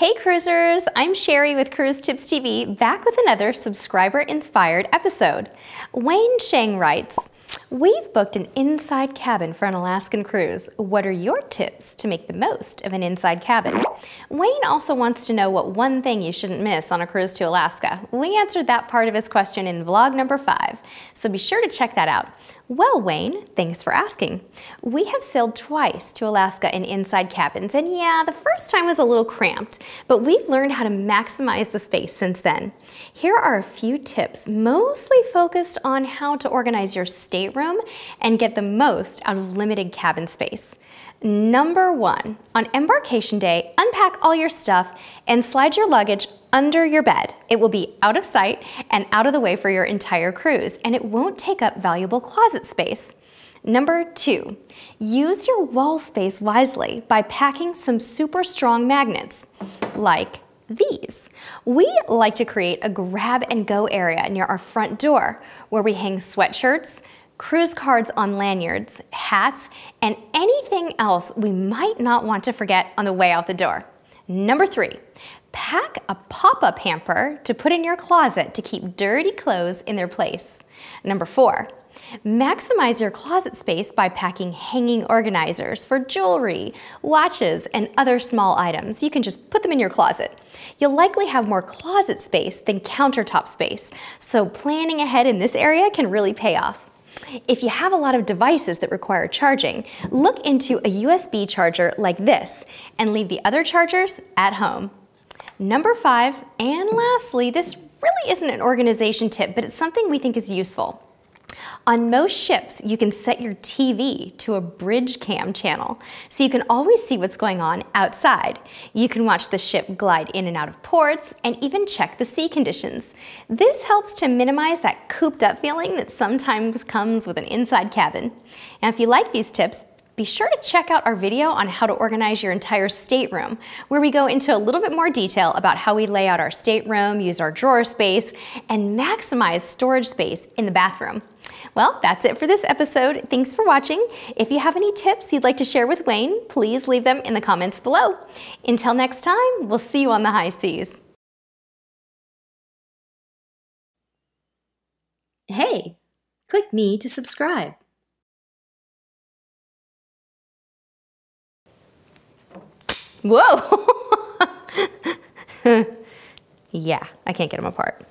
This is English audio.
Hey cruisers, I'm Sherry with Cruise Tips TV, back with another subscriber-inspired episode. Wayne Shang writes, We've booked an inside cabin for an Alaskan cruise. What are your tips to make the most of an inside cabin? Wayne also wants to know what one thing you shouldn't miss on a cruise to Alaska. We answered that part of his question in vlog number five, so be sure to check that out. Well, Wayne, thanks for asking. We have sailed twice to Alaska in inside cabins, and yeah, the first time was a little cramped, but we've learned how to maximize the space since then. Here are a few tips, mostly focused on how to organize your stateroom room and get the most out of limited cabin space. Number one, on embarkation day, unpack all your stuff and slide your luggage under your bed. It will be out of sight and out of the way for your entire cruise, and it won't take up valuable closet space. Number two, use your wall space wisely by packing some super strong magnets, like these. We like to create a grab and go area near our front door where we hang sweatshirts, cruise cards on lanyards, hats, and anything else we might not want to forget on the way out the door. Number three, pack a pop-up hamper to put in your closet to keep dirty clothes in their place. Number four, maximize your closet space by packing hanging organizers for jewelry, watches, and other small items. You can just put them in your closet. You'll likely have more closet space than countertop space, so planning ahead in this area can really pay off. If you have a lot of devices that require charging, look into a USB charger like this and leave the other chargers at home. Number five, and lastly, this really isn't an organization tip, but it's something we think is useful. On most ships, you can set your TV to a bridge cam channel, so you can always see what's going on outside. You can watch the ship glide in and out of ports, and even check the sea conditions. This helps to minimize that cooped up feeling that sometimes comes with an inside cabin. Now, if you like these tips, be sure to check out our video on how to organize your entire stateroom, where we go into a little bit more detail about how we lay out our stateroom, use our drawer space, and maximize storage space in the bathroom. Well, that's it for this episode. Thanks for watching. If you have any tips you'd like to share with Wayne, please leave them in the comments below. Until next time, we'll see you on the high seas. Hey, click me to subscribe. Whoa! yeah, I can't get them apart.